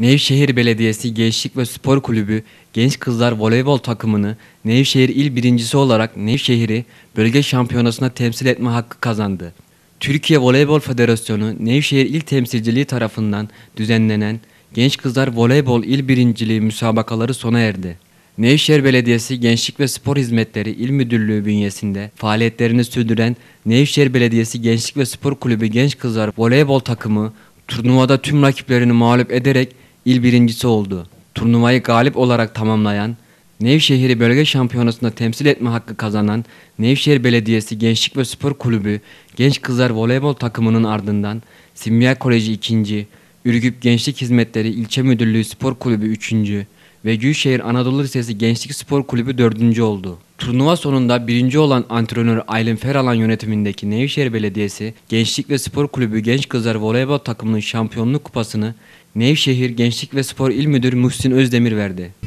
Nevşehir Belediyesi Gençlik ve Spor Kulübü Genç Kızlar Voleybol takımını Nevşehir İl birincisi olarak Nevşehir'i bölge şampiyonasına temsil etme hakkı kazandı. Türkiye Voleybol Federasyonu Nevşehir İl Temsilciliği tarafından düzenlenen Genç Kızlar Voleybol İl Birinciliği müsabakaları sona erdi. Nevşehir Belediyesi Gençlik ve Spor Hizmetleri İl Müdürlüğü bünyesinde faaliyetlerini sürdüren Nevşehir Belediyesi Gençlik ve Spor Kulübü Genç Kızlar Voleybol takımı turnuvada tüm rakiplerini mağlup ederek il birincisi oldu. Turnuvayı galip olarak tamamlayan, Nevşehir'i bölge şampiyonasında temsil etme hakkı kazanan Nevşehir Belediyesi Gençlik ve Spor Kulübü Genç Kızlar Voleybol takımının ardından Simya Koleji 2. Ürgüp Gençlik Hizmetleri İlçe Müdürlüğü Spor Kulübü 3. ve Gülşehir Anadolu Lisesi Gençlik Spor Kulübü 4. oldu. Turnuva sonunda birinci olan antrenör Aylin Feralan yönetimindeki Nevşehir Belediyesi Gençlik ve Spor Kulübü Genç Kızlar Voleybol Takımının şampiyonluk kupasını Nevşehir Gençlik ve Spor İl Müdürü Muhsin Özdemir verdi.